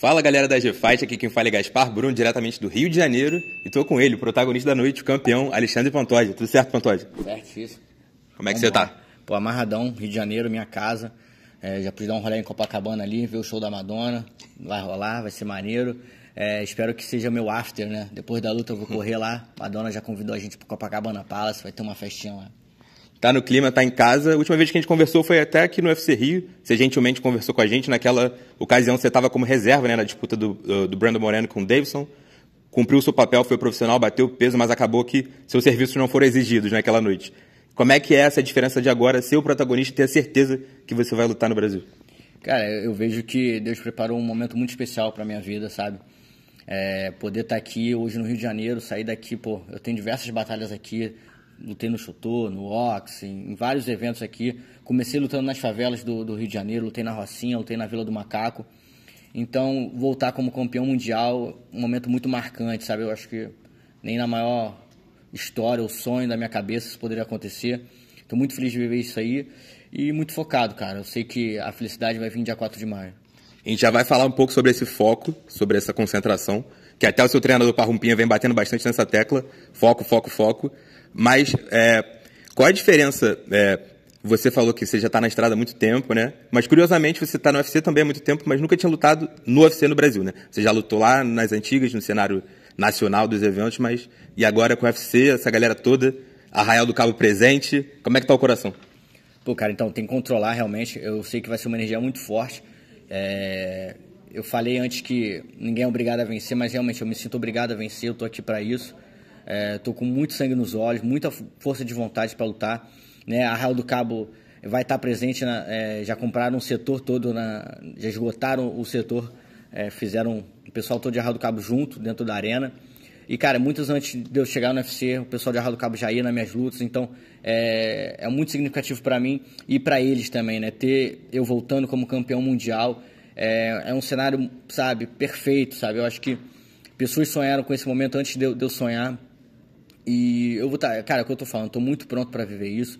Fala galera da G-Fight, aqui quem fala é Gaspar Bruno, diretamente do Rio de Janeiro, e tô com ele, o protagonista da noite, o campeão, Alexandre Pantoja. Tudo certo, Pantoja? Certíssimo. Como é que Vamos você lá. tá? Pô, amarradão, Rio de Janeiro, minha casa. É, já pude dar um rolê em Copacabana ali, ver o show da Madonna. Vai rolar, vai ser maneiro. É, espero que seja meu after, né? Depois da luta eu vou hum. correr lá. Madonna já convidou a gente pro Copacabana Palace, vai ter uma festinha lá tá no clima, tá em casa. A última vez que a gente conversou foi até aqui no UFC Rio. Você gentilmente conversou com a gente. Naquela ocasião você estava como reserva né, na disputa do, do Brandon Moreno com o Davidson. Cumpriu o seu papel, foi profissional, bateu o peso, mas acabou que seus serviços não foram exigidos naquela noite. Como é que é essa diferença de agora ser o protagonista e ter a certeza que você vai lutar no Brasil? Cara, eu vejo que Deus preparou um momento muito especial para minha vida, sabe? É, poder estar tá aqui hoje no Rio de Janeiro, sair daqui, pô, eu tenho diversas batalhas aqui, lutei no Chutô, no Ox, em, em, vários eventos aqui. Comecei lutando nas favelas do, do, Rio de Janeiro, lutei na Rocinha, lutei na Vila do Macaco. Então, voltar como campeão mundial, um momento muito marcante, sabe? Eu acho que nem na maior história ou sonho da minha cabeça isso poderia acontecer. Estou muito feliz de viver isso aí e muito focado, cara. Eu sei que a felicidade vai vir dia 4 de maio. A gente já vai falar um pouco sobre esse foco, sobre essa concentração, que até o seu treinador Parrumpinha vem batendo bastante nessa tecla. Foco, foco, foco. Mas é, qual a diferença? É, você falou que você já está na estrada há muito tempo, né? Mas curiosamente você está no UFC também há muito tempo, mas nunca tinha lutado no UFC no Brasil, né? Você já lutou lá nas antigas, no cenário nacional dos eventos, mas e agora com o UFC, essa galera toda, Arraial do Cabo presente, como é que tá o coração? Pô, cara, então tem que controlar realmente. Eu sei que vai ser uma energia muito forte. É... Eu falei antes que ninguém é obrigado a vencer, mas realmente eu me sinto obrigado a vencer. Eu tô aqui para isso. Estou é, com muito sangue nos olhos, muita força de vontade para lutar. Né? Arraial do Cabo vai estar tá presente, na, é, já compraram o setor todo, na, já esgotaram o setor, é, fizeram o pessoal todo de Arraial do Cabo junto, dentro da arena. E, cara, muitos antes de eu chegar no UFC, o pessoal de Arraial do Cabo já ia nas minhas lutas, então é, é muito significativo para mim e para eles também, né? Ter eu voltando como campeão mundial é, é, um cenário, sabe, perfeito, sabe? Eu acho que pessoas sonharam com esse momento antes de eu, de eu sonhar, e eu vou estar, tá, cara, é o que eu tô falando, tô muito pronto para viver isso.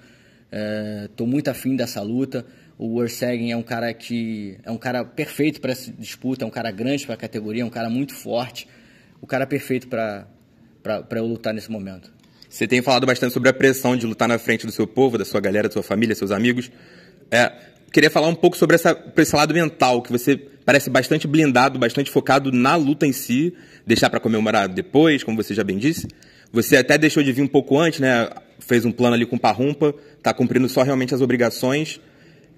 É, tô muito afim dessa luta. O Ersagen é um cara que é um cara perfeito para essa disputa, é um cara grande para a categoria, é um cara muito forte, o cara é perfeito para para eu lutar nesse momento. Você tem falado bastante sobre a pressão de lutar na frente do seu povo, da sua galera, da sua família, seus amigos. É, queria falar um pouco sobre essa, esse lado mental, que você parece bastante blindado, bastante focado na luta em si, deixar para comemorar depois, como você já bem disse. Você até deixou de vir um pouco antes, né? Fez um plano ali com o Parrumpa, tá cumprindo só realmente as obrigações.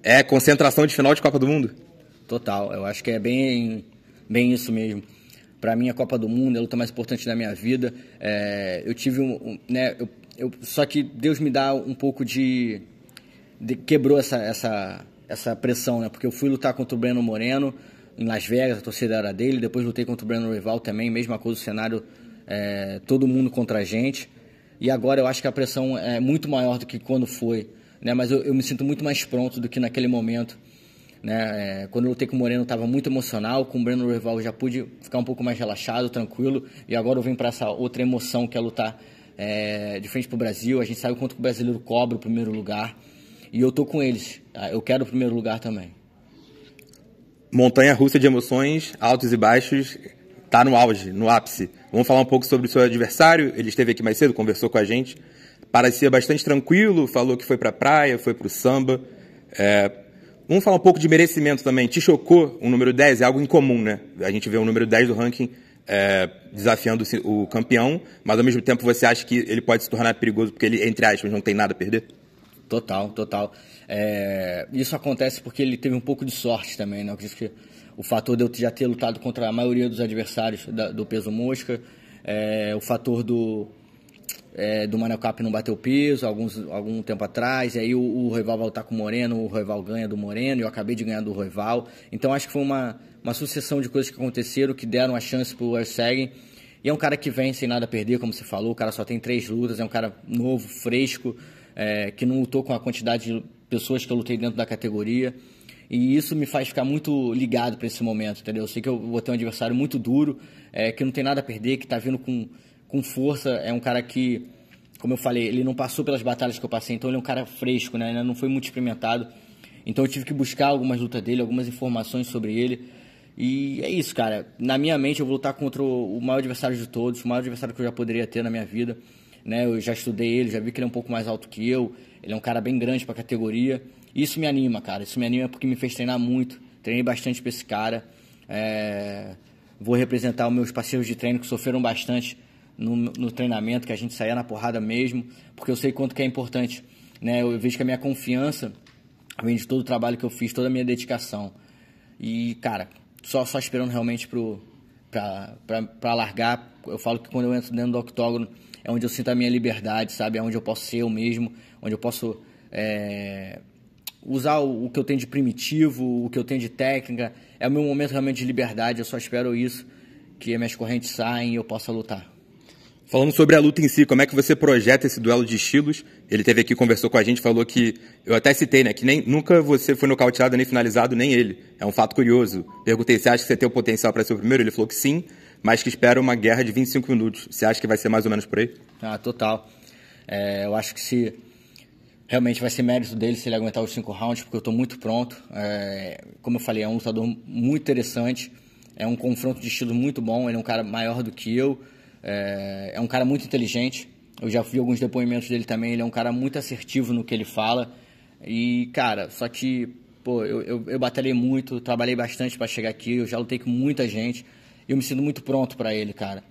É concentração de final de Copa do Mundo? Total, eu acho que é bem, bem isso mesmo. Para mim, a Copa do Mundo é a luta mais importante da minha vida. É, eu tive um. um né, eu, eu, só que Deus me dá um pouco de. de quebrou essa, essa, essa pressão, né? Porque eu fui lutar contra o Breno Moreno em Las Vegas, a torcida era dele. Depois lutei contra o Breno Rival também, mesma coisa, o cenário é, todo mundo contra a gente. E agora eu acho que a pressão é muito maior do que quando foi, né? Mas eu, eu me sinto muito mais pronto do que naquele momento, né? É, quando eu lutei com o Moreno estava muito emocional, com o Breno Rival já pude ficar um pouco mais relaxado, tranquilo. E agora eu vim para essa outra emoção que é lutar é, de frente para o Brasil. A gente o quanto o brasileiro cobra o primeiro lugar. E eu tô com eles. Ah, eu quero o primeiro lugar também. Montanha russa de emoções, altos e baixos está no auge, no ápice. Vamos falar um pouco sobre o seu adversário. Ele esteve aqui mais cedo, conversou com a gente. Parecia bastante tranquilo, falou que foi para a praia, foi para o samba. É... Vamos falar um pouco de merecimento também. Te chocou o número 10? É algo incomum, né? A gente vê o número 10 do ranking é, desafiando o campeão, mas ao mesmo tempo você acha que ele pode se tornar perigoso porque ele, entre aspas, não tem nada a perder? Total, total. É... isso acontece porque ele teve um pouco de sorte também, né? Eu acredito que o fator de eu já ter lutado contra a maioria dos adversários da, do peso mosca, é, o fator do é, do Manel Cap não bater o peso alguns, algum tempo atrás, e aí o, o Roival vai com o Moreno, o Roival ganha do Moreno, eu acabei de ganhar do Roival. Então acho que foi uma, uma sucessão de coisas que aconteceram que deram a chance pro Erseguin. E é um cara que vem sem nada a perder, como você falou, o cara só tem três lutas, é um cara novo, fresco, é, que não lutou com a quantidade de pessoas que eu lutei dentro da categoria. E isso me faz ficar muito ligado para esse momento, entendeu? Eu sei que eu vou ter um adversário muito duro, é, que não tem nada a perder, que está vindo com, com força. É um cara que, como eu falei, ele não passou pelas batalhas que eu passei, então ele é um cara fresco, né? Ainda não foi muito experimentado. Então eu tive que buscar algumas lutas dele, algumas informações sobre ele. E é isso, cara. Na minha mente eu vou lutar contra o maior adversário de todos, o maior adversário que eu já poderia ter na minha vida. Né? Eu já estudei ele, já vi que ele é um pouco mais alto que eu. Ele é um cara bem grande para a categoria. Isso me anima, cara. Isso me anima porque me fez treinar muito. Treinei bastante pra esse cara. É... Vou representar os meus parceiros de treino que sofreram bastante no, no, treinamento, que a gente saía na porrada mesmo, porque eu sei quanto que é importante. Né? Eu vejo que a minha confiança vem de todo o trabalho que eu fiz, toda a minha dedicação. E, cara, só, só esperando realmente pro, pra, pra, pra largar. Eu falo que quando eu entro dentro do octógono é onde eu sinto a minha liberdade, sabe? É onde eu posso ser eu mesmo, onde eu posso é, usar o, o que eu tenho de primitivo, o que eu tenho de técnica. É o meu momento realmente de liberdade, eu só espero isso, que minhas correntes saem e eu possa lutar. Falando sobre a luta em si, como é que você projeta esse duelo de estilos? Ele teve aqui, conversou com a gente, falou que. Eu até citei, né? Que nem, nunca você foi nocauteado nem finalizado, nem ele. É um fato curioso. Perguntei se acha que você tem o potencial para ser o primeiro. Ele falou que sim, mas que espera uma guerra de 25 minutos. Você acha que vai ser mais ou menos por aí? Ah, total. É, eu acho que se Realmente vai ser mérito dele se ele aguentar os cinco rounds, porque eu estou muito pronto. É, como eu falei, é um lutador muito interessante. É um confronto de estilo muito bom. Ele é um cara maior do que eu. É, é um cara muito inteligente. Eu já vi alguns depoimentos dele também. Ele é um cara muito assertivo no que ele fala. E, cara, só que, pô, eu, eu, eu batalhei muito, trabalhei bastante para chegar aqui. Eu já lutei com muita gente. E eu me sinto muito pronto para ele, cara.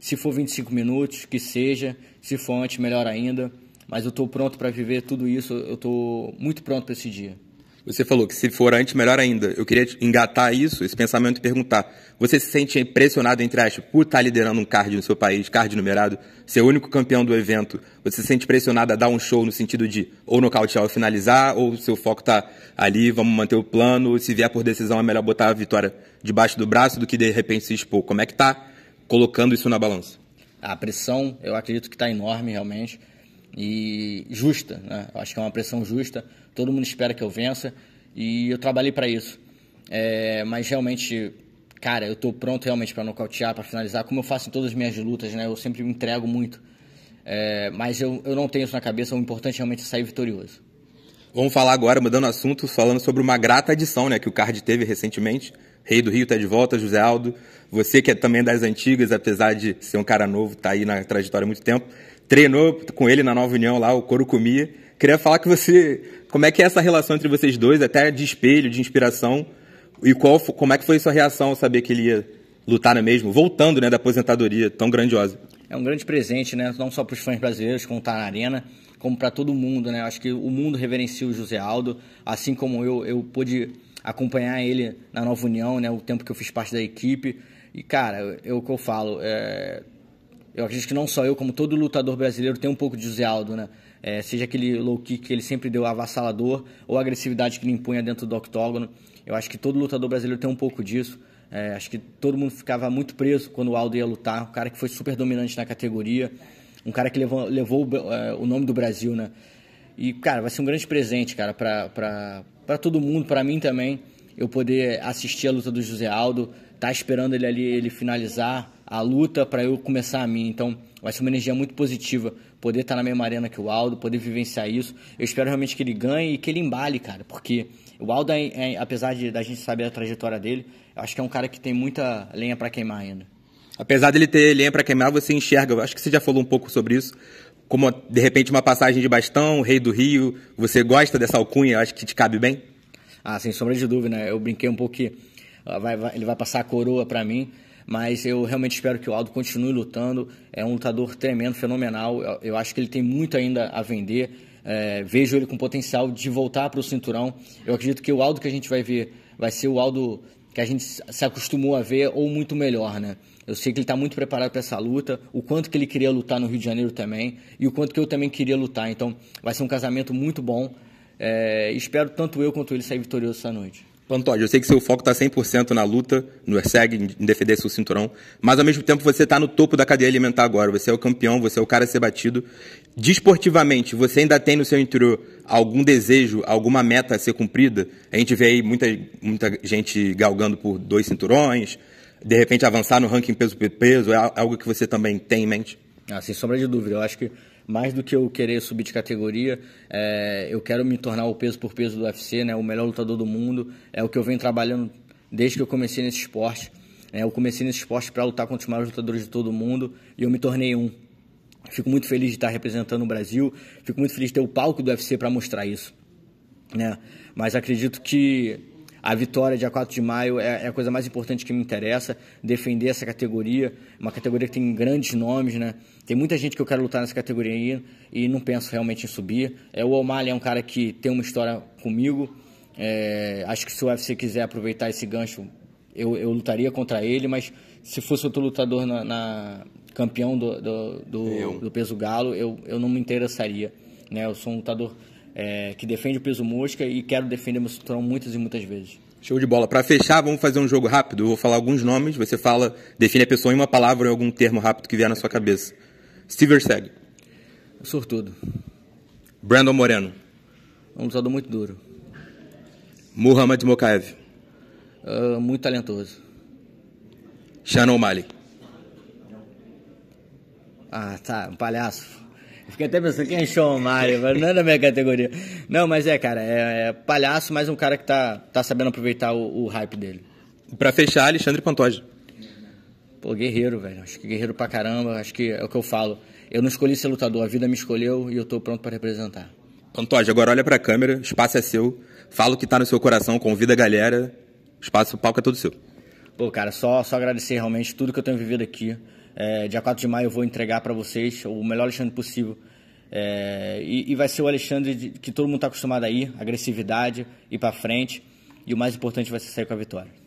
Se for 25 minutos, que seja. Se for antes, melhor ainda mas eu estou pronto para viver tudo isso, eu estou muito pronto para esse dia. Você falou que se for antes, melhor ainda. Eu queria engatar isso, esse pensamento e perguntar. Você se sente impressionado, entre aspas, por estar tá liderando um card no seu país, card numerado, ser o único campeão do evento? Você se sente pressionado a dar um show no sentido de ou nocautear ou finalizar, ou seu foco está ali, vamos manter o plano, se vier por decisão é melhor botar a vitória debaixo do braço do que de repente se expor? Como é que está colocando isso na balança? A pressão, eu acredito que está enorme realmente e justa. Né? Acho que é uma pressão justa. Todo mundo espera que eu vença e eu trabalhei para isso. É, mas realmente, cara, eu estou pronto realmente para nocautear, para finalizar, como eu faço em todas as minhas lutas, né? Eu sempre me entrego muito. É, mas eu, eu não tenho isso na cabeça, o importante é realmente é sair vitorioso. Vamos falar agora, mudando assuntos, falando sobre uma grata adição né, que o card teve recentemente, Rei do Rio está de volta, José Aldo. Você que é também das antigas, apesar de ser um cara novo, está aí na trajetória há muito tempo. Treinou com ele na Nova União lá, o Coro Comia. Queria falar que você, como é que é essa relação entre vocês dois, até de espelho, de inspiração, e qual, como é que foi sua reação ao saber que ele ia lutar né, mesmo, voltando né, da aposentadoria tão grandiosa? É um grande presente, né, não só para os fãs brasileiros, como está na arena, como para todo mundo, né? Acho que o mundo reverencia o José Aldo, assim como eu, eu pude acompanhar ele na Nova União, né? O tempo que eu fiz parte da equipe. E, cara, eu é o que eu falo. É... Eu acredito que não só eu, como todo lutador brasileiro, tem um pouco de Zé Aldo, né? É, seja aquele low kick que ele sempre deu avassalador ou a agressividade que ele impunha dentro do octógono. Eu acho que todo lutador brasileiro tem um pouco disso. É, acho que todo mundo ficava muito preso quando o Aldo ia lutar. Um cara que foi super dominante na categoria. Um cara que levou, levou é, o nome do Brasil, né? E, cara, vai ser um grande presente, cara, para para todo mundo, para mim também, eu poder assistir a luta do José Aldo, tá esperando ele ali ele finalizar a luta para eu começar a mim Então, vai ser uma energia muito positiva poder estar tá na mesma arena que o Aldo, poder vivenciar isso. Eu espero realmente que ele ganhe e que ele embale, cara, porque o Aldo, é, é, apesar de da gente saber a trajetória dele, eu acho que é um cara que tem muita lenha para queimar ainda. Apesar dele ter lenha para queimar, você enxerga, eu acho que você já falou um pouco sobre isso, como de repente uma passagem de bastão, Rei do Rio. Você gosta dessa alcunha? Acho que te cabe bem. Ah, sem sombra de dúvida. Né? Eu brinquei um pouco que ah, vai, vai, ele vai passar a coroa para mim, mas eu realmente espero que o Aldo continue lutando. É um lutador tremendo, fenomenal. Eu, eu acho que ele tem muito ainda a vender. É, vejo ele com potencial de voltar para o cinturão. Eu acredito que o Aldo que a gente vai ver vai ser o Aldo que a gente se acostumou a ver ou muito melhor, né? Eu sei que ele está muito preparado para essa luta, o quanto que ele queria lutar no Rio de Janeiro também e o quanto que eu também queria lutar. Então, vai ser um casamento muito bom. É, espero tanto eu quanto ele sair vitorioso essa noite. Pantoja, eu sei que seu foco está 100% na luta, no ERSEG, em defender seu cinturão, mas ao mesmo tempo você está no topo da cadeia alimentar agora, você é o campeão, você é o cara a ser batido. Desportivamente, você ainda tem no seu interior algum desejo, alguma meta a ser cumprida? A gente vê aí muita, muita gente galgando por dois cinturões, de repente avançar no ranking peso-peso? por É algo que você também tem em mente? Ah, sem sombra de dúvida. Eu acho que mais do que eu querer subir de categoria, é, eu quero me tornar o peso por peso do UFC, né, o melhor lutador do mundo. É o que eu venho trabalhando desde que eu comecei nesse esporte. É, eu comecei nesse esporte para lutar contra os maiores lutadores de todo o mundo e eu me tornei um. Fico muito feliz de estar representando o Brasil, fico muito feliz de ter o palco do UFC para mostrar isso. Né? Mas acredito que a vitória, dia 4 de maio, é, é, a coisa mais importante que me interessa. Defender essa categoria, uma categoria que tem grandes nomes, né? Tem muita gente que eu quero lutar nessa categoria aí, e não penso realmente em subir. É, o O'Malley é um cara que tem uma história comigo. É, acho que se o UFC quiser aproveitar esse gancho, eu, eu lutaria contra ele, mas se fosse outro lutador na, na campeão do, do, do, do peso galo, eu, eu não me interessaria. Né? Eu sou um lutador é, que defende o peso mosca e quero defender meu cinturão muitas e muitas vezes. Show de bola. Para fechar, vamos fazer um jogo rápido. Eu vou falar alguns nomes, você fala, define a pessoa em uma palavra ou em algum termo rápido que vier na sua cabeça. Steve Verseg. Sortudo. Brandon Moreno. É um lutador muito duro. Muhammad Mokaev. Uh, muito talentoso. Shannon O'Malley. Ah, tá, um palhaço. Fiquei até pensando, quem é Sean Mário? Não é da minha categoria. Não, mas é, cara, é, é palhaço, mas um cara que tá, tá sabendo aproveitar o, o hype dele. Pra fechar, Alexandre Pantoja. Pô, guerreiro, velho. Acho que guerreiro pra caramba. Acho que é o que eu falo. Eu não escolhi ser lutador, a vida me escolheu e eu tô pronto para representar. Pantoja, agora olha pra câmera, espaço é seu. Fala o que tá no seu coração, convida a galera. espaço, o palco é todo seu. Pô, cara, só, só agradecer realmente tudo que eu tenho vivido aqui. É, dia 4 de maio eu vou entregar para vocês o melhor Alexandre possível. É, e, e, vai ser o Alexandre de, que todo mundo está acostumado a ir, agressividade, ir para frente. E o mais importante vai ser sair com a vitória.